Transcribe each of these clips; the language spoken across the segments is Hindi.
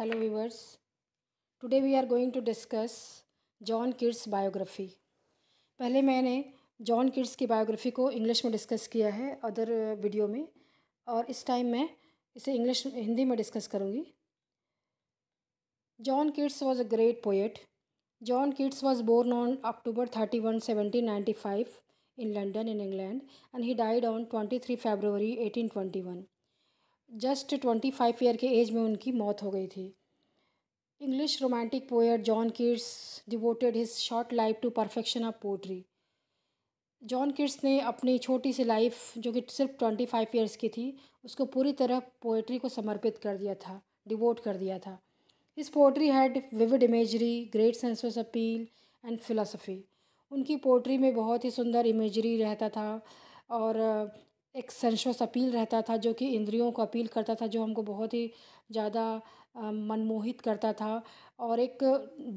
Hello viewers today we are going to discuss John Keats biography पहले मैंने जॉन किड्स की बायोग्राफी को इंग्लिश में डिस्कस किया है अदर वीडियो uh, में और इस टाइम मैं इसे इंग्लिश हिंदी में डिस्कस करूँगी John Keats was a great poet John Keats was born on October thirty one seventeen ninety five in London in England and he died on twenty three February eighteen twenty one just twenty five year के एज में उनकी मौत हो गई थी English romantic poet John Keats devoted his short life to perfection of poetry John Keats ने अपनी छोटी सी लाइफ जो कि सिर्फ ट्वेंटी फाइव ईयर्स की थी उसको पूरी तरह पोएट्री को समर्पित कर दिया था डिवोट कर दिया था his poetry had vivid imagery great sense of appeal and philosophy उनकी पोट्री में बहुत ही सुंदर इमेजरी रहता था और एक सेंशस अपील रहता था जो कि इंद्रियों को अपील करता था जो हमको बहुत ही ज़्यादा मनमोहित करता था और एक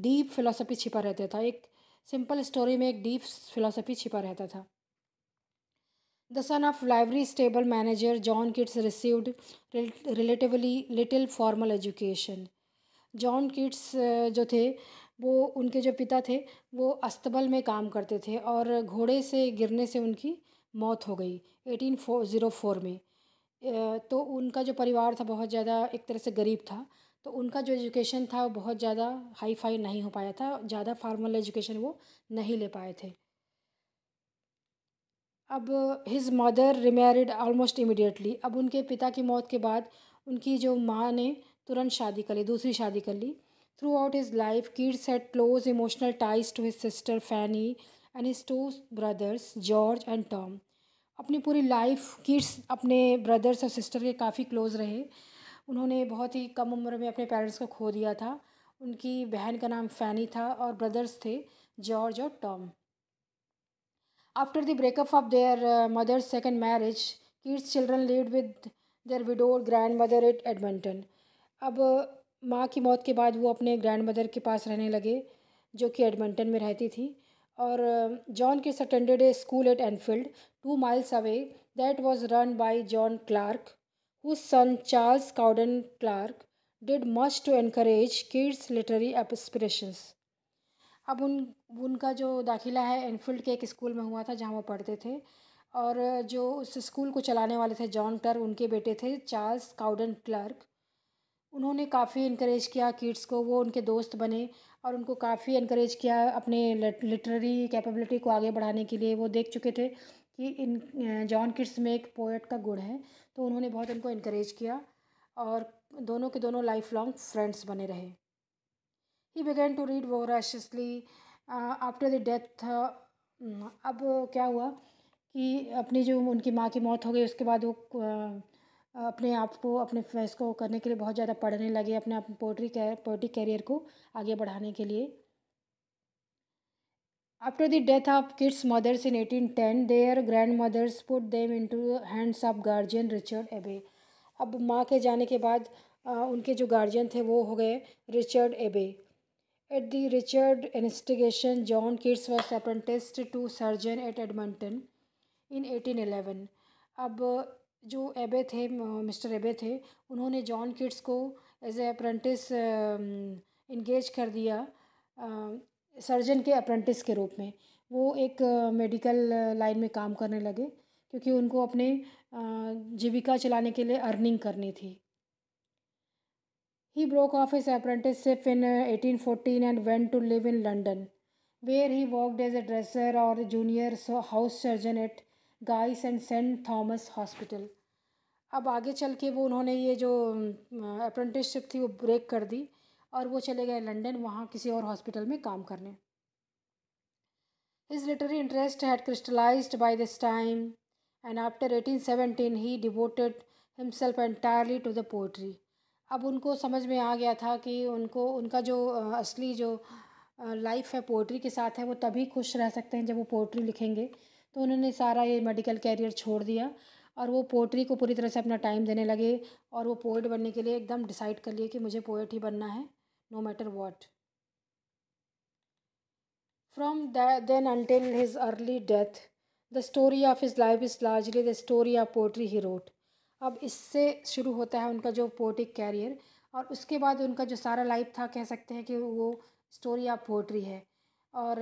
डीप फिलोसफी छिपा रहता था एक सिंपल स्टोरी में एक डीप फिलासफी छिपा रहता था द सन ऑफ लाइब्रेरी stable manager John Keats received relatively little formal education John Keats जो थे वो उनके जो पिता थे वो अस्तबल में काम करते थे और घोड़े से गिरने से उनकी मौत हो गई एटीन ज़ीरो फोर में तो उनका जो परिवार था बहुत ज़्यादा एक तरह से गरीब था तो उनका जो एजुकेशन था वो बहुत ज़्यादा हाई फाई नहीं हो पाया था ज़्यादा फार्मल एजुकेशन वो नहीं ले पाए थे अब his mother remarried almost immediately अब उनके पिता की मौत के बाद उनकी जो माँ ने तुरंत शादी कर ली दूसरी शादी कर ली throughout his life Keats had close emotional ties to his sister Fanny and his two brothers George and Tom अपनी पूरी लाइफ किड्स अपने ब्रदर्स और सिस्टर के काफ़ी क्लोज रहे उन्होंने बहुत ही कम उम्र में अपने पेरेंट्स को खो दिया था उनकी बहन का नाम फैनी था और ब्रदर्स थे जॉर्ज और Tom after the breakup of their mother second marriage Keats children lead with their widowed grandmother at Edmonton अब uh, माँ की मौत के बाद वो अपने ग्रैंड मदर के पास रहने लगे जो कि एडमिंटन में रहती थी और जॉन के attended a school at Enfield two miles away that was run by John Clarke who son Charles Cowden Clarke did most to encourage Keats literary aspirations अब उन उनका जो दाखिला है एनफील्ड के एक स्कूल में हुआ था जहाँ वो पढ़ते थे और जो उस स्कूल को चलाने वाले थे जॉन क्लर्क उनके बेटे थे चार्ल्स काउडन क्लर्क उन्होंने काफ़ी इनक्रेज किया किड्स को वो उनके दोस्त बने और उनको काफ़ी इनक्रेज किया अपने लिटरेरी कैपेबिलिटी को आगे बढ़ाने के लिए वो देख चुके थे कि इन जॉन किड्स में एक पोएट का गुण है तो उन्होंने बहुत उनको इनक्रेज किया और दोनों के दोनों लाइफ लॉन्ग फ्रेंड्स बने रहे he began to read voraciously after the death अब क्या हुआ कि अपनी जो उनकी माँ की मौत हो गई उसके बाद वो uh, अपने आप को अपने फेस को करने के लिए बहुत ज़्यादा पढ़ने लगे अपने आप पोट्री पोट्री कैरियर को आगे बढ़ाने के लिए after death of Keats mother's in eighteen ten their grandmothers put them into hands of guardian Richard Abbey अब माँ के जाने के बाद आ, उनके जो गार्जियन थे वो हो गए Richard Abbey at the Richard investigation John Keats was apprenticed to surgeon at Edmonton in eighteen अब जो एबे थे मिस्टर एबे थे उन्होंने जॉन किड्स को एज ए अप्रेंटिस इंगेज कर दिया सर्जन के अप्रेंटिस के रूप में वो एक मेडिकल लाइन में काम करने लगे क्योंकि उनको अपने जीविका चलाने के लिए अर्निंग करनी थी he broke off apprentice apprenticeship in eighteen fourteen and went to live in London where he worked as a dresser or junior house surgeon at Guy's and Saint Thomas Hospital अब आगे चल के वो उन्होंने ये जो अप्रेंटिसशिप थी वो ब्रेक कर दी और वो चले गए लंदन वहाँ किसी और हॉस्पिटल में काम करने his literary interest had crystallize by this time and after eighteen seventeen he devoted himself entirely to the poetry अब उनको समझ में आ गया था कि उनको उनका जो असली जो लाइफ है पोइट्री के साथ है वो तभी खुश रह सकते हैं जब वो पोइट्री लिखेंगे तो उन्होंने सारा ये मेडिकल कैरियर छोड़ दिया और वो पोट्री को पूरी तरह से अपना टाइम देने लगे और वो पोएट बनने के लिए एकदम डिसाइड कर लिए कि मुझे पोएट ही बनना है no matter what from then until his early death the story of his life is largely the story of poetry he wrote अब इससे शुरू होता है उनका जो पोइटिक कैरियर और उसके बाद उनका जो सारा लाइफ था कह सकते हैं कि वो स्टोरी ऑफ पोएट्री है और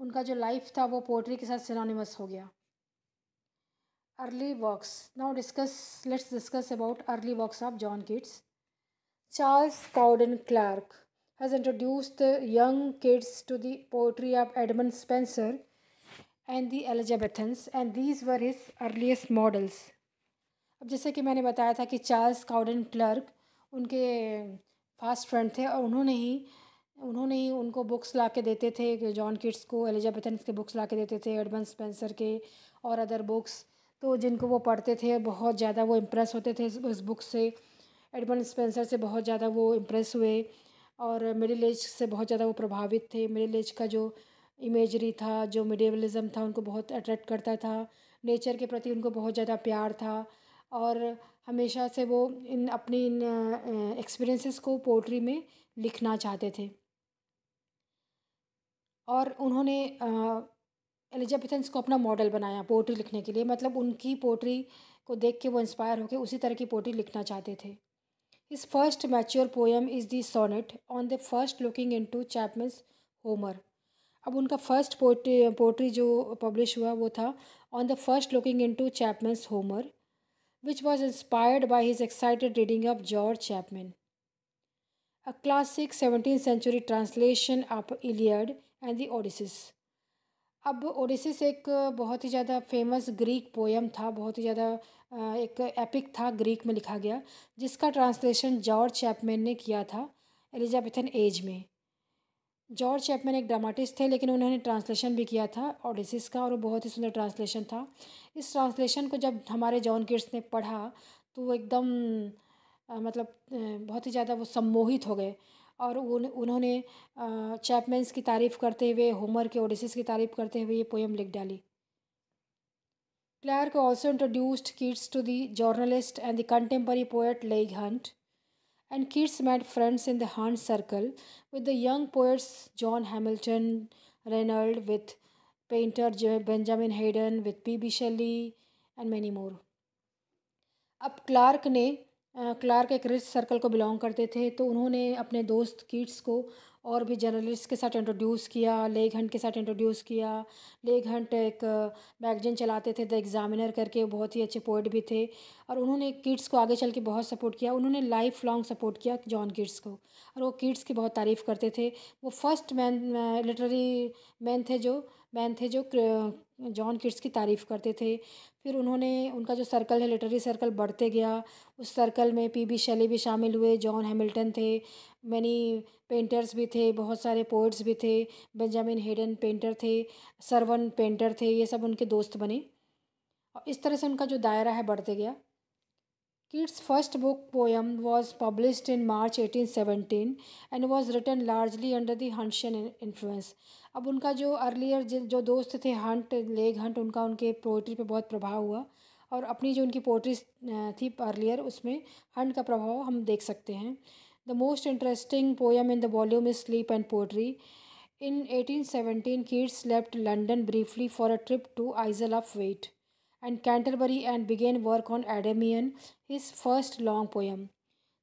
उनका जो लाइफ था वो पोट्री के साथ सिनोनिमस हो गया early works now discuss let's discuss about early works of john keats charles cowden clarke has introduced the young kids to the poetry of edmund spenser and the elizabethans and these were his earliest models अब जैसे कि मैंने बताया था कि चार्ल्स काउडन क्लर्क उनके फास्ट फ्रेंड थे और उन्होंने ही उन्होंने ही उनको बुक्स ला के देते थे जॉन किड्स को एलिजाबेथन के बुक्स ला के देते थे एडमंड स्पेंसर के और अदर बुक्स तो जिनको वो पढ़ते थे बहुत ज़्यादा वो इम्प्रेस होते थे इस, बुक से एडमन स्पेंसर से बहुत ज़्यादा वो इम्प्रेस हुए और मिडिल एज से बहुत ज़्यादा वो प्रभावित थे मिडिल एज का जो इमेजरी था जो मिडिवलिज़म था उनको बहुत अट्रैक्ट करता था नेचर के प्रति उनको बहुत ज़्यादा प्यार था और हमेशा से वो इन अपनी इन एक्सपीरियंसेस को पोट्री में लिखना चाहते थे और उन्होंने आ, एलिजाबेथन्स को अपना मॉडल बनाया पोट्री लिखने के लिए मतलब उनकी पोट्री को देख के वो इंस्पायर होकर उसी तरह की पोट्री लिखना चाहते थे his first mature poem is the sonnet on the first looking into Chapman's Homer अब उनका फर्स्ट पोट्री पोट्री जो पब्लिश हुआ वो था on the first looking into Chapman's Homer which was inspired by his excited reading of George Chapman a classic seventeen century translation of Iliad and the Odysseus. अब ओडिसिस एक बहुत ही ज़्यादा फेमस ग्रीक पोयम था बहुत ही ज़्यादा एक एपिक था ग्रीक में लिखा गया जिसका ट्रांसलेशन जॉर्ज चैपमैन ने किया था एलिजाबेथन एज में जॉर्ज चैपमैन एक ड्रामाटिस्ट थे लेकिन उन्होंने ट्रांसलेशन भी किया था ओडिसिस का और वो बहुत ही सुंदर ट्रांसलेशन था इस ट्रांसलेशन को जब हमारे जॉन किड्स ने पढ़ा तो वो एकदम मतलब बहुत ही ज़्यादा वो सम्मोहित हो गए और उन, उन्होंने चैपमेंस की तारीफ करते हुए होमर के ओडिसिस की तारीफ करते हुए ये पोएम लिख डाली Clarke also introduced Keats to the journalist and the contemporary poet Leigh Hunt and Keats met friends in the Hunt circle with the young poets John Hamilton Reynolds with painter जो Benjamin Haydon with P B Shelley and many more अब क्लार्क ने क्लार्क एक रिच सर्कल को बिलोंग करते थे तो उन्होंने अपने दोस्त किड्स को और भी जर्नलिस्ट के साथ इंट्रोड्यूस किया लेग हंट के साथ इंट्रोड्यूस किया लेग हंट एक मैगजीन चलाते थे द एग्ज़ामिनर करके बहुत ही अच्छे पोइट भी थे और उन्होंने किड्स को आगे चल के बहुत सपोर्ट किया उन्होंने लाइफ लॉन्ग सपोर्ट किया जॉन किड्स को और वो किड्स की बहुत तारीफ़ करते थे वो फर्स्ट मैन लिटरेरी मैन थे जो मैन थे जो जॉन किट्स की तारीफ़ करते थे फिर उन्होंने उनका जो सर्कल है लिटरेरी सर्कल बढ़ते गया उस सर्कल में पी बी शैली भी शामिल हुए जॉन हैमिल्टन थे मैनी पेंटर्स भी थे बहुत सारे पोइट्स भी थे बेंजामिन हेडन पेंटर थे सरवन पेंटर थे ये सब उनके दोस्त बने और इस तरह से उनका जो दायरा है बढ़ते गया Keats' first book poem was published in March 1817 and was written largely under the Huntian influence. अब उनका जो earlier जो दोस्त थे Hunt, लेग Hunt उनका उनके poetry पे बहुत प्रभाव हुआ और अपनी जो उनकी poetry थी earlier उसमें Hunt का प्रभाव हम देख सकते हैं The most interesting poem in the volume is Sleep and Poetry. In 1817 Keats left London briefly for a trip to Isle of Wight. And Canterbury and began work on Endymion his first long poem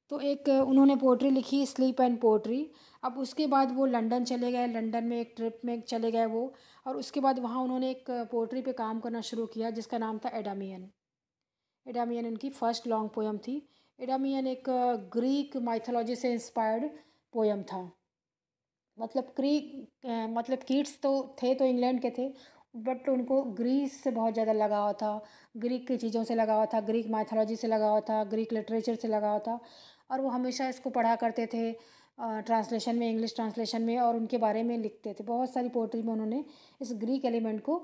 तो एक उन्होंने पोट्री लिखी स्लीप एंड पोट्री अब उसके बाद वो लंदन चले गए लंदन में एक ट्रिप में चले गए वो और उसके बाद वहाँ उन्होंने एक पोट्री पे काम करना शुरू किया जिसका नाम था एडामियन एडामियन इनकी फ़र्स्ट लॉन्ग पोएम थी एडामियन एक ग्रीक माइथोलॉजी से इंस्पायर्ड पोएम था मतलब क्रीक मतलब कीट्स तो थे तो इंग्लैंड के थे बट उनको ग्रीस से बहुत ज़्यादा लगाव था ग्रीक की चीज़ों से लगाव था ग्रीक माइथोलॉजी से लगाव था ग्रीक लिटरेचर से लगाव था और वो हमेशा इसको पढ़ा करते थे ट्रांसलेशन में इंग्लिश ट्रांसलेशन में और उनके बारे में लिखते थे बहुत सारी पोट्री में उन्होंने इस ग्रीक एलिमेंट को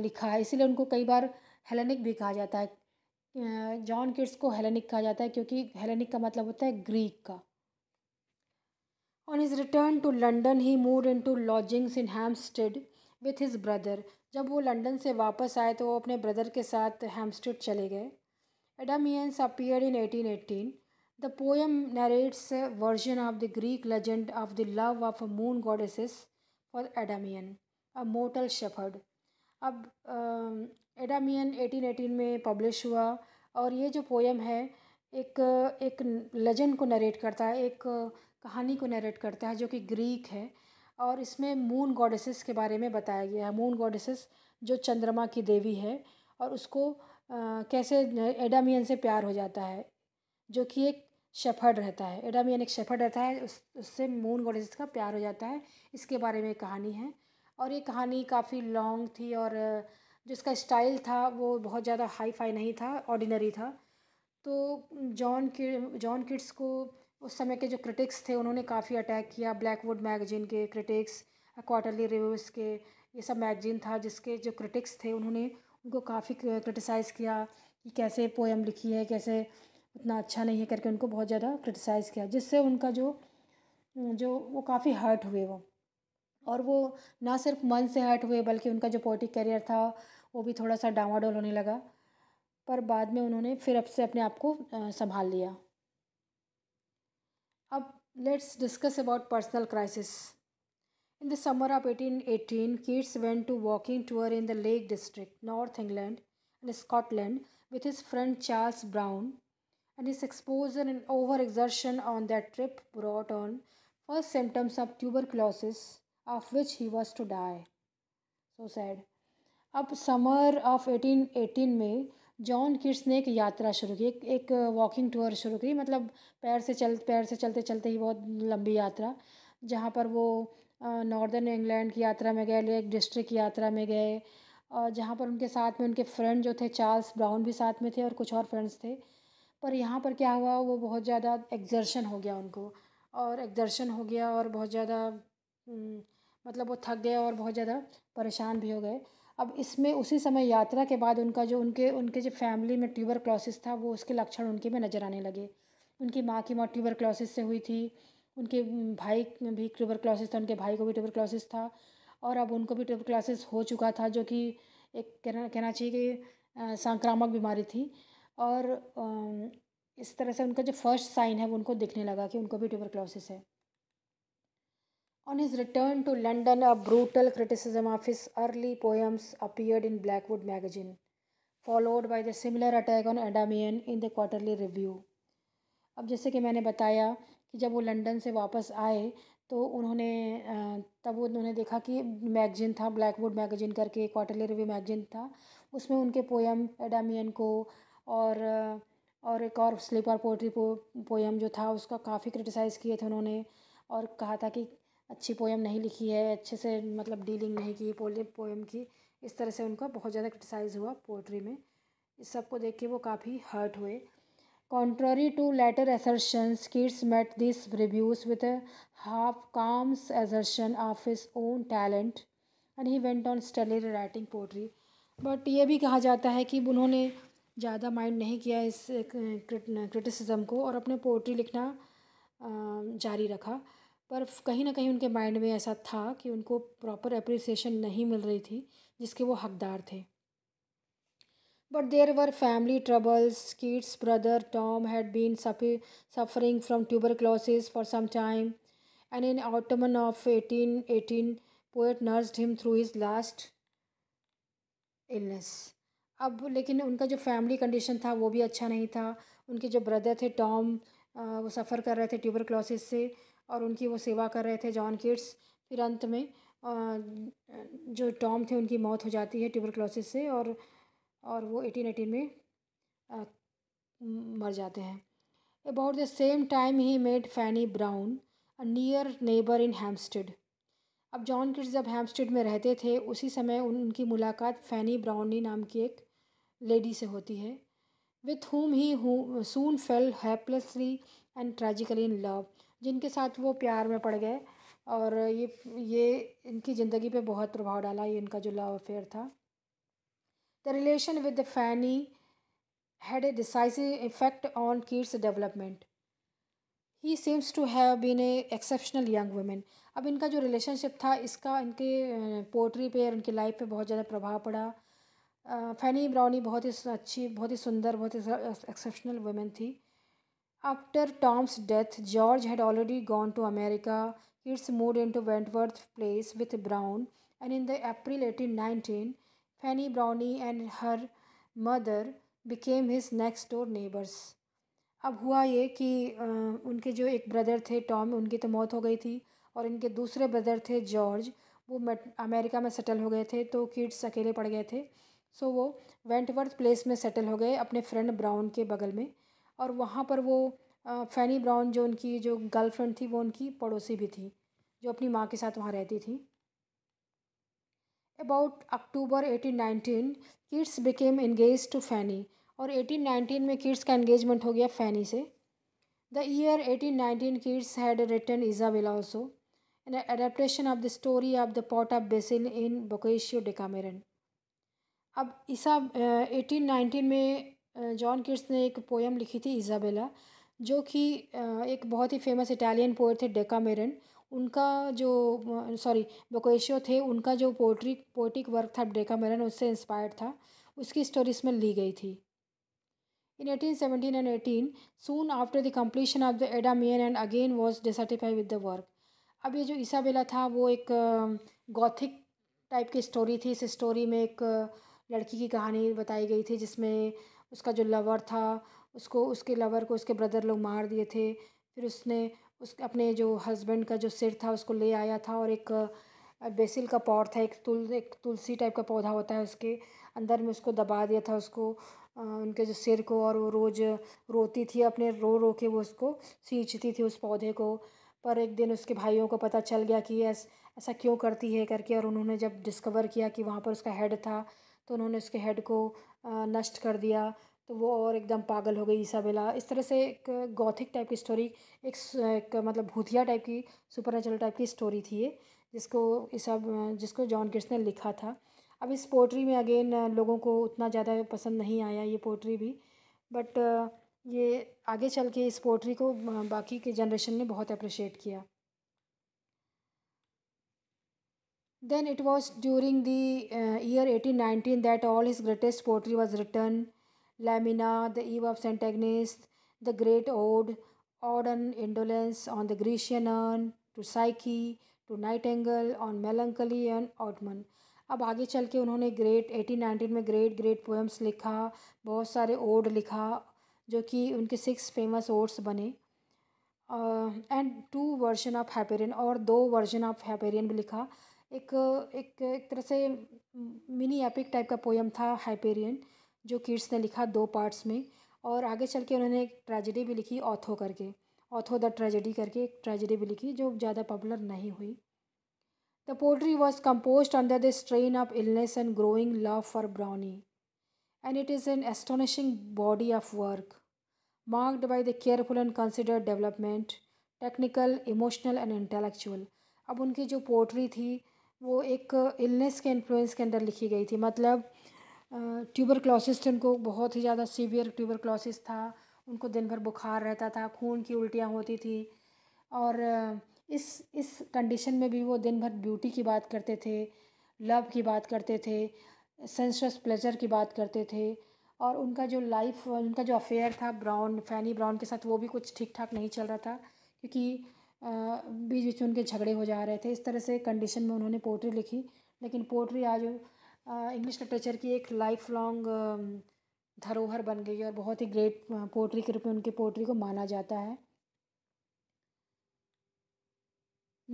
लिखा है इसीलिए उनको कई बार हेलेनिक भी कहा जाता है जॉन किड्स को हेलेनिक कहा जाता है क्योंकि हेलेनिक का मतलब होता है ग्रीक का on his return to London he move into lodgings in Hampstead with his brother जब वो लंदन से वापस आए तो वो अपने ब्रदर के साथ हेम्स्टेड चले गए Endymion's appear in eighteen eighteen the poem narrates version of the Greek legend of the love of moon goddess for Endymion a mortal shepherd अब एडामियन एटीन एटीन में पब्लिश हुआ और ये जो पोएम है एक एक लेजेंड को नरेट करता है एक कहानी को नरेट करता है जो कि ग्रीक है और इसमें मून गॉडेसेस के बारे में बताया गया है मून गॉडेसेस जो चंद्रमा की देवी है और उसको आ, कैसे एडामियन से प्यार हो जाता है जो कि एक शेफर्ड रहता है एडामियन एक शेफर्ड रहता है उस उससे मून गॉडेसेस का प्यार हो जाता है इसके बारे में कहानी है और ये कहानी काफ़ी लॉन्ग थी और जिसका स्टाइल था वो बहुत ज़्यादा हाई फाई नहीं था ऑर्डिनरी था तो जॉन किड जॉन किड्स को उस समय के जो क्रिटिक्स थे उन्होंने काफ़ी अटैक किया ब्लैकवुड मैगजीन के क्रिटिक्स क्वार्टरली रिव्यूज़ के ये सब मैगजीन था जिसके जो क्रिटिक्स थे उन्होंने उनको काफ़ी क्रिटिसाइज़ किया कि कैसे पोएम लिखी है कैसे उतना अच्छा नहीं है करके उनको बहुत ज़्यादा क्रिटिसाइज़ किया जिससे उनका जो जो वो काफ़ी हर्ट हुए वो और वो ना सिर्फ मन से हर्ट हुए बल्कि उनका जो पोइटिक करियर था वो भी थोड़ा सा डावाडोल होने लगा पर बाद में उन्होंने फिर अब से अपने आप को संभाल लिया Up, let's discuss about personal crisis. In the summer of 1818, Keats went to walking tour in the Lake District, North England and Scotland with his friend Charles Brown and his exposure and overexertion on that trip brought on first symptoms of tuberculosis of which he was to die. So sad. Up summer of 1818 May. John Keats ने एक यात्रा शुरू की एक, एक वॉकिंग टूर शुरू की मतलब पैर से चल पैर से चलते चलते ही बहुत लंबी यात्रा जहाँ पर वो नॉर्दर्न इंग्लैंड की यात्रा में गए लेक डिस्ट्रिक्ट की यात्रा में गए और जहाँ पर उनके साथ में उनके फ्रेंड जो थे चार्ल्स ब्राउन भी साथ में थे और कुछ और फ्रेंड्स थे पर यहाँ पर क्या हुआ वो बहुत ज़्यादा एग्जर्शन हो गया उनको और एग्जर्शन हो गया और बहुत ज़्यादा हम्म, मतलब वो थक गए और बहुत ज़्यादा परेशान भी हो गए अब इसमें उसी समय यात्रा के बाद उनका जो उनके उनके जो फैमिली में ट्यूबर क्लॉसिस था वो उसके लक्षण उनके में नज़र आने लगे उनकी माँ की मौत ट्यूबर क्लॉसिस से हुई थी उनके भाई भी ट्यूबर क्लॉसिस था उनके भाई को भी ट्यूबर क्लॉसिस था और अब उनको भी ट्यूबर क्लॉसिस हो चुका था जो कि एक कहना कहना चाहिए कि संक्रामक बीमारी थी और इस तरह से उनका जो फर्स्ट साइन है वो उनको दिखने लगा कि उनको भी ट्यूबर क्लॉसिस है On his return to London, a brutal criticism of his early poems appeared in Blackwood magazine, followed by the similar attack on Adamian in the Quarterly Review. अब जैसे कि मैंने बताया कि जब वो लंदन से वापस आए तो उन्होंने तब उन्होंने देखा कि मैगजीन था ब्लैकवुड मैगजीन करके क्वार्टरली रिव्यू मैगजीन था उसमें उनके पोएम एडामियन को और और एक और स्लीपर पोइट्री पो, पोएम जो था उसका काफ़ी क्रिटिसाइज़ किए थे उन्होंने और कहा था कि अच्छी पोएम नहीं लिखी है अच्छे से मतलब डीलिंग नहीं की पोले पोएम की इस तरह से उनका बहुत ज़्यादा क्रिटिसाइज़ हुआ पोट्री में इस सब को देख के वो काफ़ी हर्ट हुए contrary to later assertions Keats met this reviews with half calms assertion of his own talent and he went on steadily writing poetry but ये भी कहा जाता है कि उन्होंने ज़्यादा माइंड नहीं किया इस क्रिटिसिज्म को और अपने पोट्री लिखना जारी रखा पर कहीं ना कहीं उनके माइंड में ऐसा था कि उनको प्रॉपर अप्रिसिएशन नहीं मिल रही थी जिसके वो हकदार थे but there were family troubles Keats brother Tom had been suffering from tuberculosis for some time and in autumn of eighteen eighteen poet nurse him through his last illness अब लेकिन उनका जो फैमिली कंडीशन था वो भी अच्छा नहीं था उनके जो ब्रदर थे टॉम वो सफ़र कर रहे थे ट्यूबर क्लॉसिस से और उनकी वो सेवा कर रहे थे जॉन किड्स फिर अंत में जो टॉम थे उनकी मौत हो जाती है ट्यूबरक्लोसिस से और और वो एटीन एटीन में मर जाते हैं about the same time he met Fanny Brown a near neighbour in Hampstead अब जॉन किड्स जब हेम्पस्टेड में रहते थे उसी समय उनकी मुलाकात फैनी ब्राउनी नाम की एक लेडी से होती है with whom he soon fell helplessly and tragically in love जिनके साथ वो प्यार में पड़ गए और ये ये इनकी ज़िंदगी पे बहुत प्रभाव डाला ये इनका जो लव अफेयर था the relation with the Fanny had a decisive effect on Keats development he seems to have been a exceptional young woman अब इनका जो रिलेशनशिप था इसका इनके पोट्री पे और इनकी लाइफ पे बहुत ज़्यादा प्रभाव पड़ा फैनी ब्राउनी बहुत ही अच्छी बहुत ही सुंदर बहुत ही एक्सेप्शनल वुमेन थी After Tom's death, George had already gone to America. Kids moved into Wentworth Place with Brown, and in the April eighteen nineteen, Fanny Brownie and her mother became his next door neighbors. अब हुआ ये कि उनके जो एक ब्रदर थे टॉम उनकी तो मौत हो गई थी और इनके दूसरे ब्रदर थे जॉर्ज वो अमेरिका में सेटल हो गए थे तो किड्स अकेले पड़ गए थे सो वो वेंटवर्थ प्लेस में सेटल हो गए अपने फ्रेंड ब्राउन के बगल में और वहाँ पर वो फ़ैनी ब्राउन जो उनकी जो गर्लफ्रेंड थी वो उनकी पड़ोसी भी थी जो अपनी माँ के साथ वहाँ रहती थी about October 1819 Keats became engage to Fanny और 1819 में किड्स का एंगेजमेंट हो गया फैनी से the year 1819 Keats had written Isabel also an adaptation of the story of the pot of basil in Boccaccio Decameron अब ईसा एटीन नाइनटीन में जॉन किट्स ने एक पोएम लिखी थी इजाबेला जो कि एक बहुत ही फेमस इटालियन पोएट थे डेका मेरन उनका जो सॉरी बकोशियो थे उनका जो पोट्री पोटिक वर्क था डेका मेरन उससे इंस्पायर्ड था उसकी स्टोरी इसमें ली गई थी in eighteen seventeen and eighteen soon after the completion of the Endymion and again was dissatisfied with the work अब ये जो ईसाबेला था वो एक गॉथिक टाइप की स्टोरी थी इस स्टोरी में एक लड़की की कहानी बताई गई थी जिसमें उसका जो लवर था उसको उसके लवर को उसके ब्रदर लोग मार दिए थे फिर उसने उस अपने जो हस्बैंड का जो सिर था उसको ले आया था और एक बेसिल का पौर था एक तुल एक तुलसी टाइप का पौधा होता है उसके अंदर में उसको दबा दिया था उसको उनके जो सिर को और वो रोज़ रोती थी अपने रो रो के वो उसको सींचती थी उस पौधे को पर एक दिन उसके भाइयों को पता चल गया कि ऐस ऐसा क्यों करती है करके और उन्होंने जब डिस्कवर किया कि वहाँ पर उसका हेड था तो उन्होंने उसके हेड को नष्ट कर दिया तो वो और एकदम पागल हो गई ईसाबेला इस तरह से एक गौथिक टाइप की स्टोरी एक, एक मतलब भूतिया टाइप की सुपर टाइप की स्टोरी थी ये जिसको ईसा जिसको जॉन किट्स ने लिखा था अब इस पोट्री में अगेन लोगों को उतना ज़्यादा पसंद नहीं आया ये पोट्री भी बट ये आगे चल के इस पोट्री को बाकी के जनरेशन ने बहुत अप्रिशिएट किया Then it was during the uh, year 1819 that all his greatest poetry was written Lamina, The Eve of saint Agnes, The Great Ode, Ode on Indolence, on the Grecian Urn, to Psyche, to Nightingale, on Melancholy and autumn अब आगे चल के उन्होंने ग्रेट 1819 में ग्रेट ग्रेट पोएम्स लिखा बहुत सारे ओड लिखा जो कि उनके सिक्स फेमस ओड्स बने and two version of Hyperion और दो वर्जन ऑफ हैपेरियन भी लिखा एक एक एक तरह से मिनी एपिक टाइप का पोयम था हाइपेरियन जो किड्स ने लिखा दो पार्ट्स में और आगे चल के उन्होंने एक ट्रेजेडी भी लिखी ऑथो करके ऑथो द ट्रेजेडी करके एक ट्रेजेडी भी लिखी जो ज़्यादा पॉपुलर नहीं हुई the poetry was compose under the strain of illness and growing love for Brawne and it is an astonishing body of work marked by the careful and consider development technical emotional and intellectual अब उनकी जो पोट्री थी वो एक इलनेस के इन्फ्लुएंस के अंदर लिखी गई थी मतलब ट्यूबर क्लॉसिस उनको बहुत ही ज़्यादा सीवियर ट्यूबर क्लॉसिस था उनको दिन भर बुखार रहता था खून की उल्टियाँ होती थी और इस इस कंडीशन में भी वो दिन भर ब्यूटी की बात करते थे लव की बात करते थे सेंसस प्लेजर की बात करते थे और उनका जो लाइफ उनका जो अफेयर था ब्राउन फैनी ब्राउन के साथ वो भी कुछ ठीक ठाक नहीं चल रहा था क्योंकि बीच बीच में उनके झगड़े हो जा रहे थे इस तरह से कंडीशन में उन्होंने पोट्री लिखी लेकिन पोट्री आज इंग्लिश लिटरेचर की एक लाइफ लॉन्ग धरोहर बन गई है और बहुत ही ग्रेट पोट्री के रूप में उनकी पोट्री को माना जाता है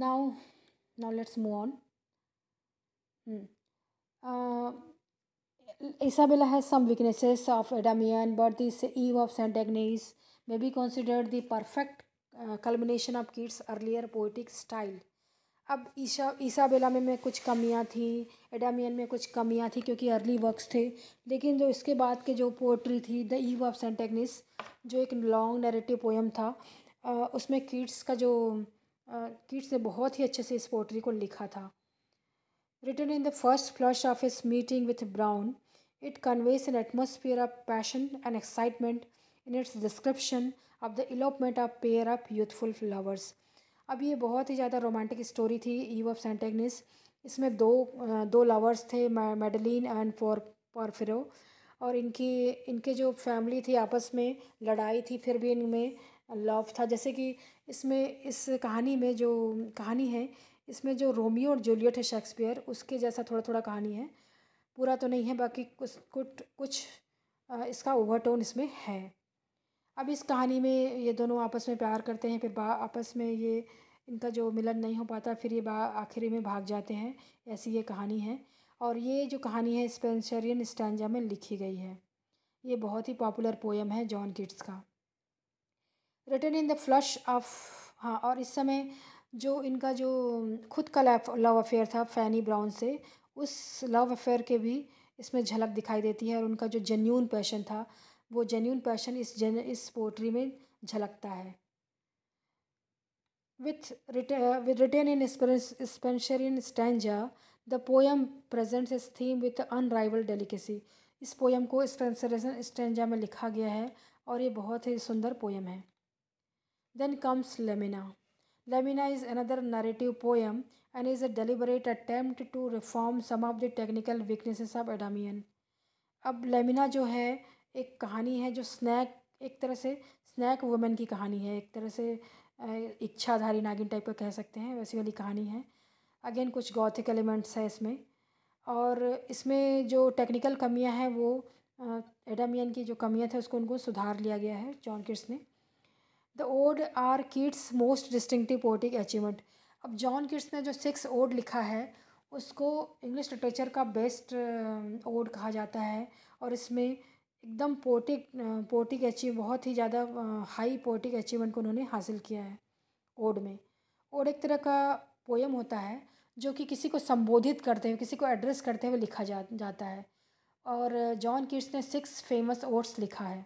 now now let's move on Isabella has some weaknesses of Endymion but this Eve of Saint Agnes may be considered the perfect culmination of Keats earlier poetic style अब ईशा ईसाबेला में, में कुछ कमियां थी एडामियन में कुछ कमियां थी क्योंकि अर्ली वर्क्स थे लेकिन जो इसके बाद के जो पोइट्री थी द ईव ऑफ सेंटेगनिस जो एक लॉन्ग नरेटिव पोएम था आ, उसमें किड्स का जो किड्स ने बहुत ही अच्छे से इस पोट्री को लिखा था written in the first flush of his meeting with Brawne it conveys an atmosphere of passion and excitement in its description of the elopement of pair of youthful lovers अब ये बहुत ही ज़्यादा रोमांटिक स्टोरी थी ईव ऑफ सेंटेगनिस इसमें दो दो लवर्स थे मेडलिन एंड फॉर पॉरफिरो और इनकी इनके जो फैमिली थी आपस में लड़ाई थी फिर भी इनमें लव था जैसे कि इसमें इस कहानी में जो कहानी है इसमें जो रोमियो और जूलियट है शेक्सपियर उसके जैसा थोड़ा थोड़ा कहानी है पूरा तो नहीं है बाकी कुछ कुछ कुछ इसका ओवरटोन इसमें है अब इस कहानी में ये दोनों आपस में प्यार करते हैं फिर आपस में ये इनका जो मिलन नहीं हो पाता फिर ये आखिरी में भाग जाते हैं ऐसी ये कहानी है और ये जो कहानी है स्पेंसरियन स्टैंजा में लिखी गई है ये बहुत ही पॉपुलर पोएम है जॉन किट्स का written in the flush of हाँ और इस समय जो इनका जो खुद का लव अफेयर था फैनी ब्राउन से उस लव अफेयर के भी इसमें झलक दिखाई देती है और उनका जो जेन्यून पैशन था वो जेन्यून पैशन इस जेन इस पोट्री में झलकता है With, uh, with written in Spencerian the poem poem इस theme with with unrivaled delicacy. इस पोयम को स्पेंसरियन स्टेंजा में लिखा गया है और ये बहुत ही सुंदर पोयम है then comes Lamia Lamia is another narrative poem and is a deliberate attempt to reform some of the technical weaknesses of Endymion अब लेमिना जो है एक कहानी है जो स्नैक एक तरह से स्नैक वुमेन की कहानी है एक तरह से इच्छाधारी नागिन टाइप का कह सकते हैं वैसी वाली कहानी है अगेन कुछ गौथिक एलिमेंट्स है इसमें और इसमें जो टेक्निकल कमियां हैं वो एडामियन की जो कमियां थी उसको उनको सुधार लिया गया है जॉन किट्स ने the ode are Keats most distinctive poetic achievement अब जॉन किट्स ने जो सिक्स ओड लिखा है उसको इंग्लिश लिटरेचर का बेस्ट ओड कहा जाता है और इसमें एकदम पोटिक पोटिक अचीव बहुत ही ज़्यादा हाई पोटिक अचीवमेंट को उन्होंने हासिल किया है ओड में ओड एक तरह का पोएम होता है जो कि किसी को संबोधित करते हुए किसी को एड्रेस करते हुए लिखा जा जाता है और जॉन किड्स ने सिक्स फेमस ओड्स लिखा है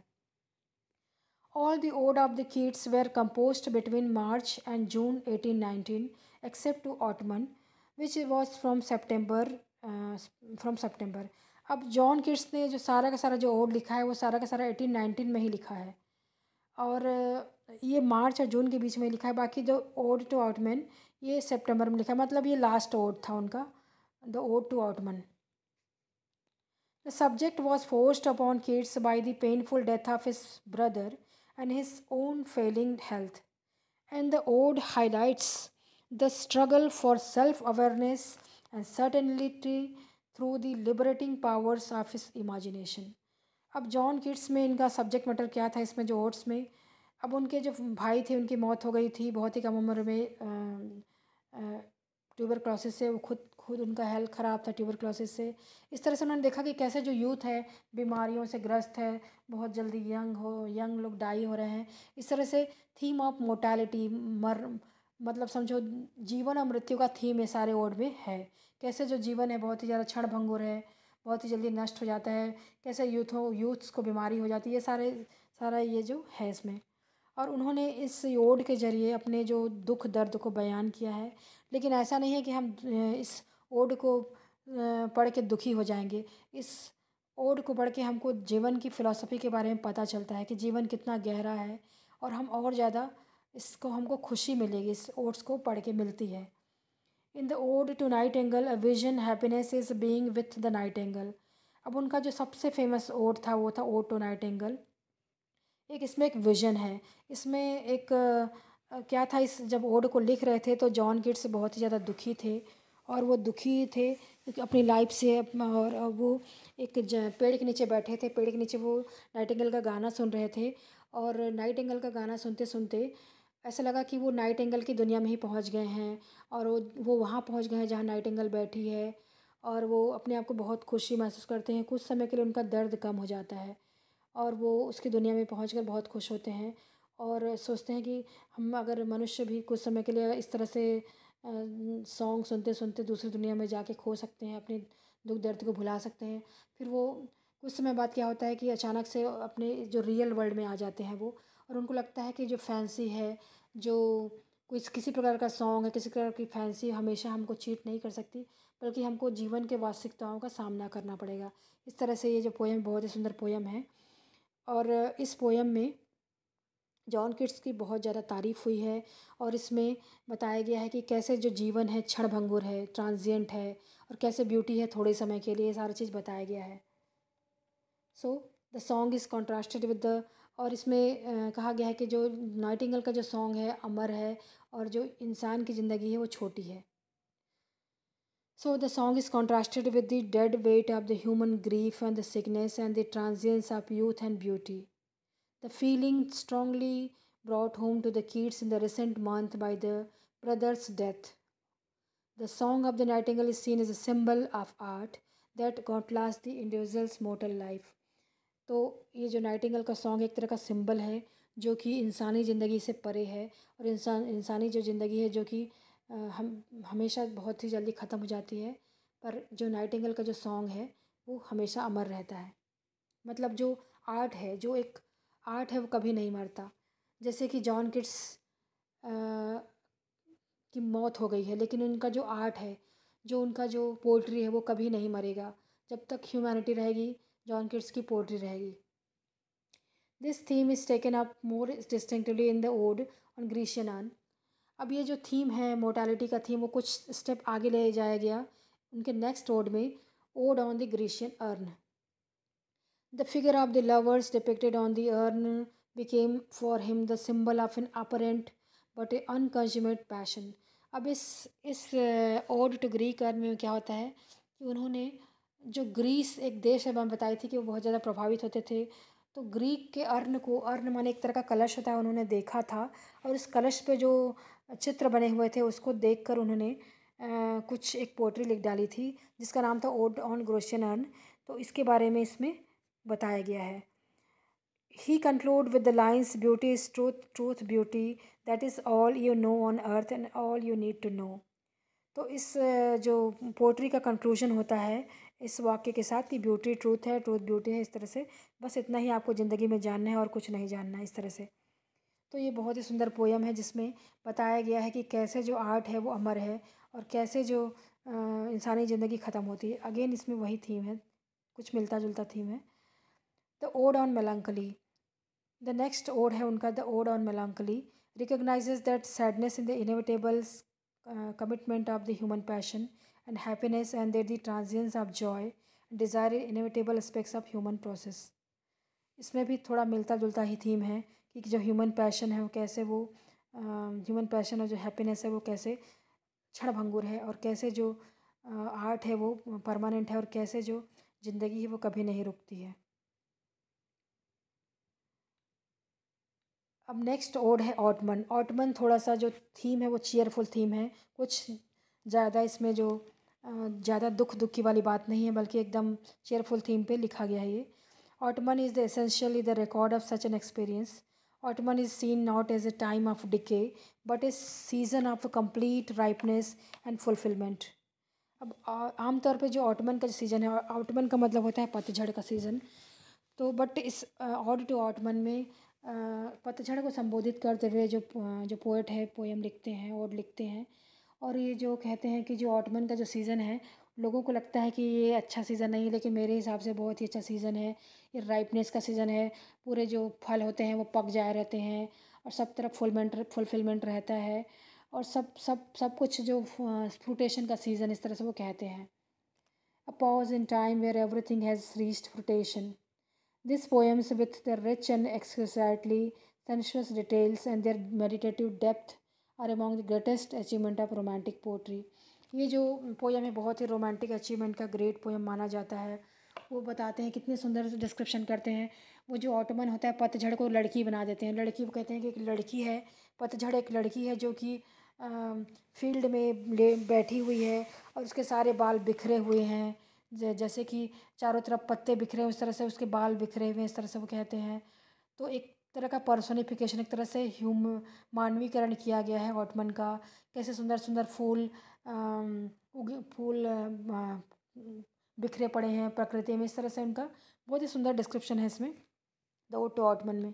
all the ode of the Keats were composed between March and June eighteen nineteen except to autumn which was from September from September, uh, अब जॉन किट्स ने जो सारा का सारा जो ओड लिखा है वो सारा का सारा एटीन नाइनटीन में ही लिखा है और ये मार्च और जून के बीच में लिखा है बाकी जो ओड टू आउटमैन ये सितंबर में लिखा है मतलब ये लास्ट ओड था उनका the ode to autumn the subject was forced upon Keats by the painful death of his brother and his own failing health and the ode highlights the struggle for self awareness and certainty through the liberating powers of his imagination अब जॉन किड्स में इनका सब्जेक्ट मैटर क्या था इसमें जो ओट्स में अब उनके जो भाई थे उनकी मौत हो गई थी बहुत ही कम उम्र में ट्यूबर क्लॉसिस से वो खुद खुद उनका हेल्थ ख़राब था ट्यूबर क्लॉसिस से इस तरह से उन्होंने देखा कि कैसे जो यूथ है बीमारियों से ग्रस्त है बहुत जल्दी यंग हो यंग लोग डाई हो रहे हैं इस तरह से थीम ऑफ मोटालिटी मर मतलब समझो जीवन और मृत्यु का थीम ये सारे ओड में है कैसे जो जीवन है बहुत ही ज़्यादा क्षण भंगुर है बहुत ही जल्दी नष्ट हो जाता है कैसे यूथों यूथ्स को बीमारी हो जाती है ये सारे सारा ये जो है इसमें और उन्होंने इस ओड के ज़रिए अपने जो दुख दर्द को बयान किया है लेकिन ऐसा नहीं है कि हम इस ओड को पढ़ के दुखी हो जाएंगे इस ओड को पढ़ के हमको जीवन की फ़िलासफ़ी के बारे में पता चलता है कि जीवन कितना गहरा है और हम और ज़्यादा इसको हमको खुशी मिलेगी इस ओट्स को पढ़ के मिलती है in the ode to nightingale a vision happiness is being with the nightingale अब उनका जो सबसे फेमस ओड था वो था ओड टू नाइट एंगल एक इसमें एक विजन है इसमें एक आ, क्या था इस जब ओड को लिख रहे थे तो जॉन किट्स बहुत ही ज़्यादा दुखी थे और वो दुखी थे क्योंकि अपनी लाइफ से और वो एक पेड़ के नीचे बैठे थे पेड़ के नीचे वो नाइट एंगल का गाना सुन रहे थे और नाइट एंगल का गाना सुनते सुनते ऐसा लगा कि वो नाइट एंगल की दुनिया में ही पहुंच गए हैं और वो वो वहाँ पहुँच गए हैं जहाँ नाइट एंगल बैठी है और वो अपने आप को बहुत खुशी महसूस करते हैं कुछ समय के लिए उनका दर्द कम हो जाता है और वो उसकी दुनिया में पहुँच बहुत खुश होते हैं और सोचते हैं कि हम अगर मनुष्य भी कुछ समय के लिए इस तरह से सॉन्ग सुनते सुनते दूसरी दुनिया में जाके खो सकते हैं अपने दुख दर्द को भुला सकते हैं फिर वो कुछ समय बाद क्या होता है कि अचानक से अपने जो रियल वर्ल्ड में आ जाते हैं वो और उनको लगता है कि जो फैंसी है जो कुछ किसी प्रकार का सॉन्ग है किसी प्रकार की फैंसी हमेशा हमको चीट नहीं कर सकती बल्कि हमको जीवन के वास्तविकताओं का सामना करना पड़ेगा इस तरह से ये जो पोएम बहुत ही सुंदर पोएम है और इस पोएम में जॉन किट्स की बहुत ज़्यादा तारीफ़ हुई है और इसमें बताया गया है कि कैसे जो जीवन है क्षणभंगुर है ट्रांजिएंट है और कैसे ब्यूटी है थोड़े समय के लिए ये सारा चीज़ बताया गया है so the song is contrasted with the और इसमें कहा गया है कि जो नाइटिंगल का जो सॉन्ग है अमर है और जो इंसान की ज़िंदगी है वो छोटी है so the song is contrasted with the dead weight of the human grief and the sickness and the transience of youth and beauty the feeling strongly brought home to the Keats in the recent month by the brother's death the song of the nightingale is seen is a symbol of art that got last the individual's mortal life तो ये जो नाइटिंगल का सॉन्ग एक तरह का सिंबल है जो कि इंसानी ज़िंदगी से परे है और इंसान इंसानी जो ज़िंदगी है जो कि हम हमेशा बहुत ही जल्दी ख़त्म हो जाती है पर जो नाइटिंगल का जो सॉन्ग है वो हमेशा अमर रहता है मतलब जो आर्ट है जो एक आर्ट है वो कभी नहीं मरता जैसे कि जॉन किट्स की मौत हो गई है लेकिन उनका जो आर्ट है जो उनका जो पोल्ट्री है वो कभी नहीं मरेगा जब तक ह्यूमैनिटी रहेगी जॉन किट्स की पोट्री रहेगी this theme is taken up more distinctively in the ode on Grecian अब ये जो थीम है मोर्टालिटी का थीम वो कुछ स्टेप आगे ले जाया गया उनके नेक्स्ट ओड में ode on the Grecian urn the figure of the lovers depicted on the urn became for him the symbol of an apparent but a unconsumed passion अब इस इस ओड टू ग्रीक अर्न में क्या होता है कि उन्होंने जो ग्रीस एक देश है मैं बताई थी कि वो बहुत ज़्यादा प्रभावित होते थे तो ग्रीक के अर्न को अर्न माने एक तरह का कलश होता है उन्होंने देखा था और इस कलश पे जो चित्र बने हुए थे उसको देखकर उन्होंने आ, कुछ एक पोट्री लिख डाली थी जिसका नाम था ओड ऑन ग्रोशियन अर्न तो इसके बारे में इसमें बताया गया है he conclude with the lines beauty is truth truth beauty that is all you know on earth and all you need to know तो इस जो पोट्री का कंक्लूजन होता है इस वाक्य के साथ कि ब्यूटी ट्रूथ है ट्रूथ ब्यूटी है इस तरह से बस इतना ही आपको ज़िंदगी में जानना है और कुछ नहीं जानना है इस तरह से तो ये बहुत ही सुंदर पोयम है जिसमें बताया गया है कि कैसे जो आर्ट है वो अमर है और कैसे जो इंसानी ज़िंदगी ख़त्म होती है अगेन इसमें वही थीम है कुछ मिलता जुलता थीम है the ode on melancholy the next ode है उनका the ode on melancholy recognise that sadness in the inevitable commitment of the human passion and happiness, and they're the transience of joy, desire in inevitable aspects of human process. इसमें भी थोड़ा मिलता जुलता ही थीम है कि जो ह्यूमन पैशन है वो कैसे वो ह्यूमन पैशन और जो हैप्पीनेस है वो कैसे क्षणभंगुर है और कैसे जो आर्ट है वो परमानेंट है और कैसे जो ज़िंदगी है वो कभी नहीं रुकती है अब नेक्स्ट ओड है ऑटमन ऑटमन थोड़ा सा जो थीम है वो चेयरफुल थीम है कुछ ज़्यादा इसमें जो ज़्यादा दुख दुखी वाली बात नहीं है बल्कि एकदम चेयरफुल थीम पे लिखा गया है ये autumn is the is the record of such an experience autumn is seen not as a time of decay but is season of complete ripeness and fulfilment अब आमतौर पे जो ऑटमन का सीज़न है ऑटमन का मतलब होता है पतझड़ का सीज़न तो बट इस ऑड टू ऑटमन में पतझड़ को संबोधित करते हुए जो जो पोएट है पोएम लिखते हैं और लिखते हैं और ये जो कहते हैं कि जो ऑटमन का जो सीज़न है लोगों को लगता है कि ये अच्छा सीज़न नहीं है लेकिन मेरे हिसाब से बहुत ही अच्छा सीज़न है ये राइपनेस का सीज़न है पूरे जो फल होते हैं वो पक जाए रहते हैं और सब तरफ फुलमेंट फुलफिलमेंट रहता है और सब सब सब कुछ जो फ्रूटेशन का सीज़न इस तरह से वो कहते हैं a pause in time where everything has reached fruition this poems with the rich and exclusively sensuous details and their meditative depth are among the greatest achievement of romantic poetry ये जो पोएम है बहुत ही रोमांटिक अचीवमेंट का ग्रेट पोएम माना जाता है वो बताते हैं कितने सुंदर से डिस्क्रिप्शन करते हैं वो जो ऑटोमन होता है पतझड़ को लड़की बना देते हैं लड़की वो कहते हैं कि एक लड़की है पतझड़ एक लड़की है जो कि फील्ड में ले बैठी हुई है और उसके सारे बाल बिखरे हुए हैं जैसे कि चारों तरफ पत्ते बिखरे हैं उस तरह से उसके बाल बिखरे हुए हैं इस तरह से वो कहते हैं तो एक तरह का पर्सोनिफिकेशन एक तरह से ह्यूम मानवीकरण किया गया है ऑटमन का कैसे सुंदर सुंदर फूल उगे फूल बिखरे पड़े हैं प्रकृति में इस तरह से उनका बहुत ही सुंदर डिस्क्रिप्शन है इसमें द ओटो ऑटमन में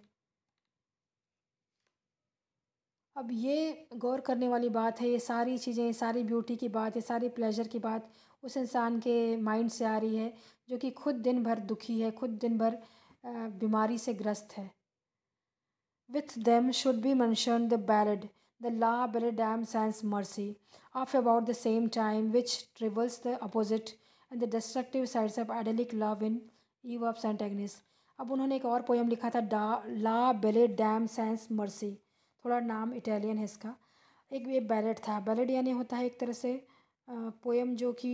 अब ये गौर करने वाली बात है ये सारी चीज़ें सारी ब्यूटी की बात ये सारी प्लेजर की बात उस इंसान के माइंड से आ रही है जो कि खुद दिन भर दुखी है खुद दिन भर बीमारी से ग्रस्त है With them should be mentioned the ballad, the La Belladame Sans Mercy, of about the same time, which travels the opposite and the destructive sides of idyllic love in Eve of St. Agnes. अब उन्होंने एक और पोएम लिखा था डा ला बेले डैम सेंस मर्सी थोड़ा नाम इटालियन है इसका एक ये बैलेट था बैलेट यानी होता है एक तरह से पोएम जो कि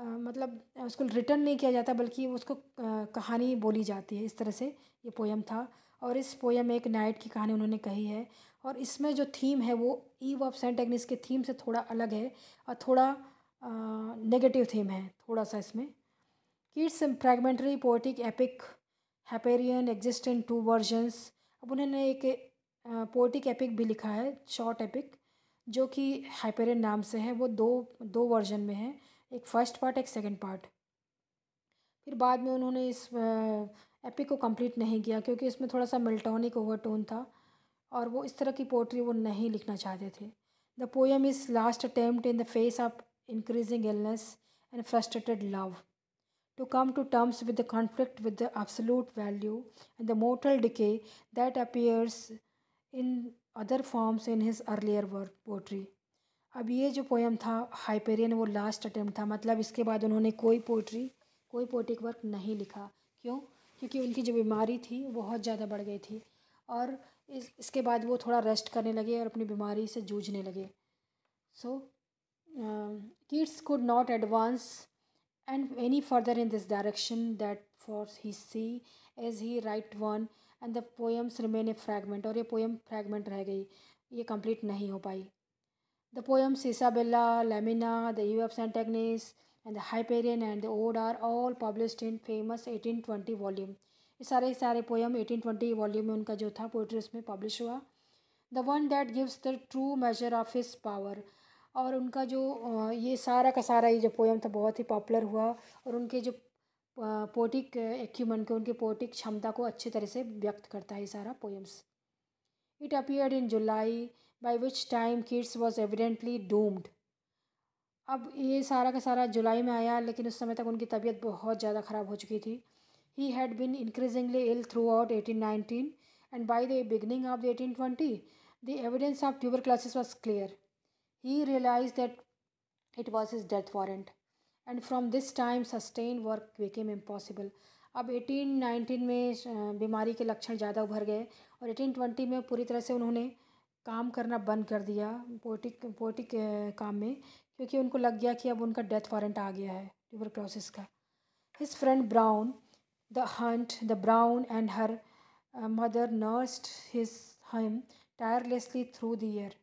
मतलब उसको रिटर्न नहीं किया जाता बल्कि उसको कहानी बोली जाती है इस तरह से ये पोएम था और इस पोएम में एक नाइट की कहानी उन्होंने कही है और इसमें जो थीम है वो ईव ऑफ सेंट एग्निस के थीम से थोड़ा अलग है और थोड़ा नेगेटिव थीम है थोड़ा सा इसमें Keats fragmentary poetic epic Hyperion existent two versions अब उन्होंने एक पोएटिक एपिक भी लिखा है शॉर्ट एपिक जो कि हैपेरियन नाम से है वो दो दो वर्जन में है एक फ़र्स्ट पार्ट एक सेकेंड पार्ट फिर बाद में उन्होंने इस एपिक को कंप्लीट नहीं किया क्योंकि इसमें थोड़ा सा मिल्टोनिक ओवरटोन था और वो इस तरह की पोट्री वो नहीं लिखना चाहते थे the poem is last attempt in the face of increasing illness and frustrated love to come to terms with the conflict with the absolute value and the mortal decay that appears in other forms in his earlier work poetry अब ये जो पोएम था हाइपेरियन वो लास्ट अटैम्प्ट था मतलब इसके बाद उन्होंने कोई पोट्री कोई पोट्रिक वर्क नहीं लिखा क्यों क्योंकि उनकी जो बीमारी थी बहुत ज़्यादा बढ़ गई थी और इस इसके बाद वो थोड़ा रेस्ट करने लगे और अपनी बीमारी से जूझने लगे so Keats could not advance and any further in this direction that for he see as he write one and the poems remain a fragment और ये पोएम फ्रैगमेंट रह गई ये कम्प्लीट नहीं हो पाई the poems Isabella Lamia the Eve of Saint Agnes and the Hyperion and the Ode are all published in famous 1820 volume ये सारे सारे पोएम 1820 वॉल्यूम में उनका जो था पोइट्री उसमें पब्लिश हुआ the one that gives the true measure of his power और उनका जो ये सारा का सारा ये जो पोएम था बहुत ही पॉपुलर हुआ और उनके जो पोटिक एक्यूमन के उनके पोटिक क्षमता को अच्छे तरह से व्यक्त करता है ये सारा poems it appeared in July by which time Keats was evidently doomed अब ये सारा का सारा जुलाई में आया लेकिन उस समय तक उनकी तबीयत बहुत ज़्यादा ख़राब हो चुकी थी he had been increasingly ill throughout eighteen nineteen and by the beginning of the eighteen twenty the evidence of tuberculosis was clear he realise that it was his death warrant and from this time sustain work became impossible अब एटीन नाइनटीन में बीमारी के लक्षण ज़्यादा उभर गए और एटीन ट्वेंटी में पूरी तरह से उन्होंने काम करना बंद कर दिया पोटिक पोटिक काम में क्योंकि उनको लग गया कि अब उनका डेथ वारंट आ गया है ट्यूबर क्रोसिस का his friend Brown the Hunt the Brown and her mother nursed his him tirelessly through the year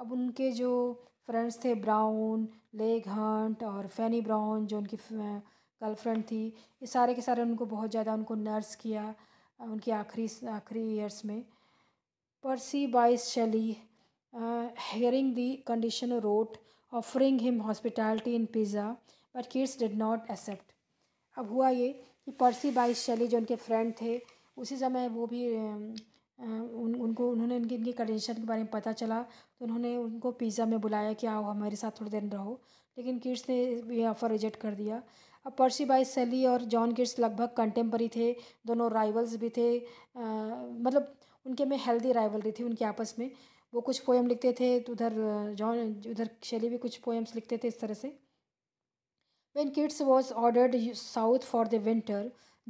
अब उनके जो फ्रेंड्स थे ब्राउन लेग हंट और फैनी ब्राउन जो उनकी गर्लफ्रेंड uh, थी ये सारे के सारे उनको बहुत ज़्यादा उनको नर्स किया uh, उनकी आखिरी आखिरी ईयर्स में Percy Bysshe Shelley hearing the condition wrote offering him hospitality in Pisa but Keats did not accept अब हुआ ये कि पर्सी बाइस शैली जो उनके फ्रेंड थे उसी समय वो भी उन उनको उन्होंने उनकी इनकी कंडीशन के बारे में पता चला तो उन्होंने उनको पिज़्ज़ा में बुलाया कि आओ हमारे साथ थोड़ी देर रहो लेकिन किड्स ने ये ऑफ़र रिजेक्ट कर दिया अब पर्सी बाई सैली और जॉन किड्स लगभग कंटेम्प्रेरी थे दोनों राइवल्स भी थे आ, मतलब उनके में हेल्दी राइवलरी थी उनके आपस में वो कुछ पोएम लिखते थे तो उधर जॉन उधर शैली भी कुछ पोएम्स लिखते थे इस तरह से When Keats was ordered south for the winter,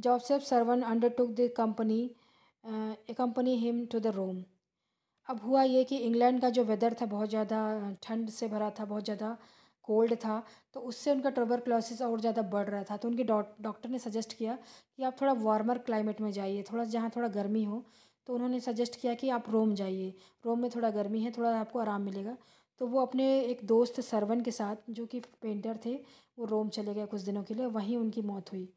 Joseph Servan undertook the company uh, company him to the Rome अब हुआ ये कि इंग्लैंड का जो वेदर था बहुत ज़्यादा ठंड से भरा था बहुत ज़्यादा कोल्ड था तो उससे उनका ट्रबर क्लॉसिस और ज़्यादा बढ़ रहा था तो उनके डॉक्टर ने सजेस्ट किया कि आप थोड़ा वार्मर क्लाइमेट में जाइए थोड़ा जहाँ थोड़ा गर्मी हो तो उन्होंने सजेस्ट किया कि आप रोम जाइए रोम में थोड़ा गर्मी है थोड़ा आपको आराम मिलेगा तो वो अपने एक दोस्त सरवन के साथ जो कि पेंटर थे वो रोम चले गए कुछ दिनों के लिए वहीं उनकी मौत हुई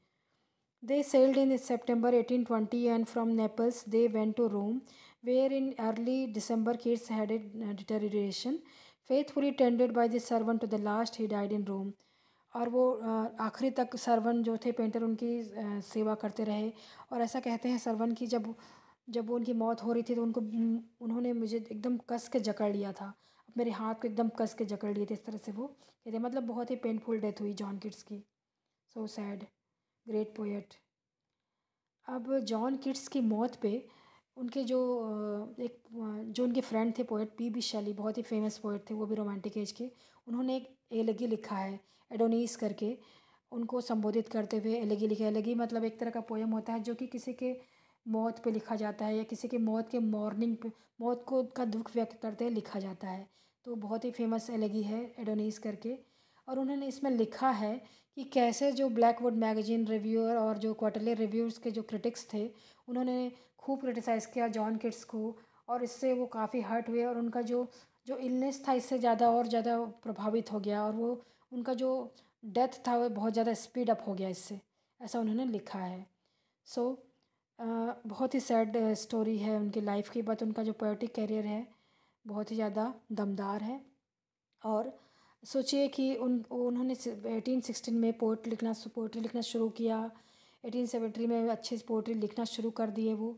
they sailed in September eighteen twenty and from Naples they went to Rome where in early December Keats had a deterioration faithfully tended by this Severn to the last he died in Rome और वो आखिरी तक सर्वन जो थे पेंटर उनकी सेवा करते रहे और ऐसा कहते हैं सर्वन की जब जब उनकी मौत हो रही थी तो उनको उन्होंने मुझे एकदम कस के जकड़ लिया था मेरे हाथ को एकदम कस के जकड़ लिए थे इस तरह से वो कहते मतलब बहुत ही पेनफुल डेथ हुई जॉन किड्स की सो सैड ग्रेट पोएट अब जॉन किड्स की मौत पे उनके जो एक जो उनके फ्रेंड थे पोएट पी बी शैली बहुत ही फेमस पोएट थे वो भी रोमांटिक एज के उन्होंने एक एलगी लिखा है एडोनीस करके उनको संबोधित करते हुए एलगी लिखा एलगी मतलब एक तरह का पोएम होता है जो कि किसी के मौत पे लिखा जाता है या किसी के मौत के मॉर्निंग पे मौत को का दुख व्यक्त करते हुए लिखा जाता है तो बहुत ही फेमस एलेगी है एडोनीस करके और उन्होंने इसमें लिखा है कि कैसे जो ब्लैकवुड मैगजीन रिव्यूअर और जो क्वार्टरली रिव्यूज़ के जो क्रिटिक्स थे उन्होंने खूब क्रिटिसाइज़ किया जॉन किड्स को और इससे वो काफ़ी हर्ट हुए और उनका जो जो इलनेस था इससे ज़्यादा और ज़्यादा प्रभावित हो गया और वो उनका जो डेथ था वो बहुत ज़्यादा स्पीड अप हो गया इससे ऐसा उन्होंने लिखा है सो so, बहुत ही सैड स्टोरी है उनकी लाइफ की बट उनका जो पोइटिक करियर है बहुत ही ज़्यादा दमदार है और सोचिए कि उन उन्होंने एटीन सिक्सटीन में पोइट लिखना पोइट्री लिखना शुरू किया एटीन सेवेंटी में अच्छे से पोइट्री लिखना शुरू कर दिए वो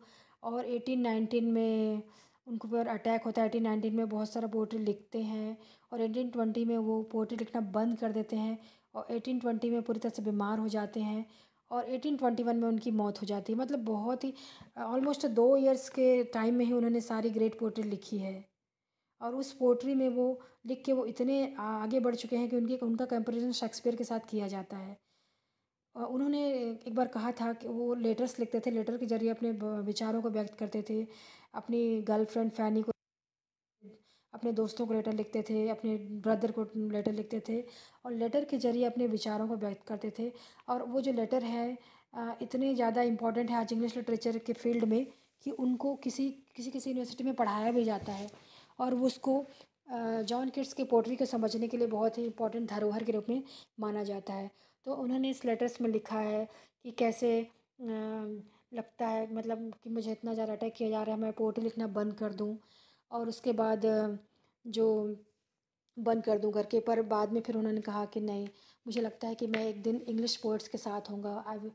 और एटीन नाइनटीन में उनके ऊपर अटैक होता है एटीन नाइनटीन में बहुत सारा पोइट्री लिखते हैं और एटीन ट्वेंटी में वो पोइट्री लिखना बंद कर देते हैं और एटीन ट्वेंटी में पूरी तरह से बीमार हो जाते हैं और 1821 में उनकी मौत हो जाती है मतलब बहुत ही ऑलमोस्ट दो ईयर्स के टाइम में ही उन्होंने सारी ग्रेट पोट्री लिखी है और उस पोट्री में वो लिख के वो इतने आगे बढ़ चुके हैं कि उनके उनका कंपेरिजन शेक्सपियर के साथ किया जाता है और उन्होंने एक बार कहा था कि वो लेटर्स लिखते थे लेटर के जरिए अपने विचारों को व्यक्त करते थे अपनी गर्लफ्रेंड फैनी को अपने दोस्तों को लेटर लिखते थे अपने ब्रदर को लेटर लिखते थे और लेटर के ज़रिए अपने विचारों को व्यक्त करते थे और वो जो लेटर है इतने ज़्यादा इम्पॉर्टेंट है आज इंग्लिश लिटरेचर के फील्ड में कि उनको किसी किसी किसी यूनिवर्सिटी में पढ़ाया भी जाता है और वो उसको जॉन किट्स के पोट्री को समझने के लिए बहुत ही इंपॉर्टेंट धरोहर के रूप में माना जाता है तो उन्होंने इस लेटर्स में लिखा है कि कैसे लगता है मतलब कि मुझे इतना ज़्यादा अटैक किया जा रहा है मैं पोट्री लिखना बंद कर दूँ और उसके बाद जो बंद कर दूँ घर के पर बाद में फिर उन्होंने कहा कि नहीं मुझे लगता है कि मैं एक दिन इंग्लिश पोइट्स के साथ होऊंगा I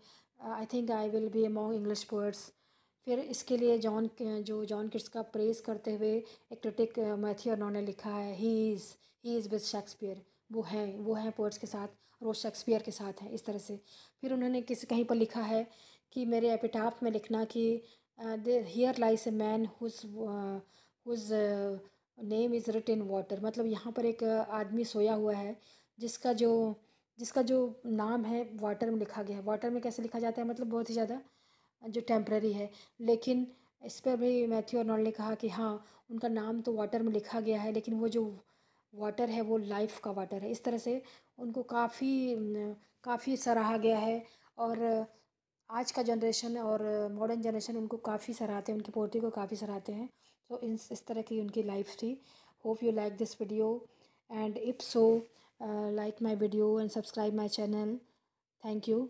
I think I will be among English poets फिर इसके लिए जॉन जो जॉन किट्स का प्रेस करते हुए एक क्रिटिक मैथ्यू उन्होंने लिखा है he is he is with Shakespeare वो हैं वो हैं पोइट्स के साथ रोज शेक्सपियर के साथ हैं इस तरह से फिर उन्होंने किसी कहीं पर लिखा है कि मेरे एपिटाफ में लिखना कि here lies a man whose whose name is writ in water मतलब यहाँ पर एक uh, आदमी सोया हुआ है जिसका जो जिसका जो नाम है वाटर में लिखा गया है वाटर में कैसे लिखा जाता है मतलब बहुत ही ज़्यादा जो टेम्प्रेरी है लेकिन इस पर भी मैथ्यू अर्नॉल्ड ने कहा कि हाँ उनका नाम तो वाटर में लिखा गया है लेकिन वो जो वाटर है वो लाइफ का वाटर है इस तरह से उनको काफ़ी काफ़ी सराहा गया है और uh, आज का जनरेशन और मॉडर्न uh, जनरेशन उनको काफ़ी सराहते हैं उनकी पोर्ट्री को काफ़ी सराहते हैं तो इस इस तरह की उनकी लाइफ थी hope you like this video and if so like my video and subscribe my channel thank you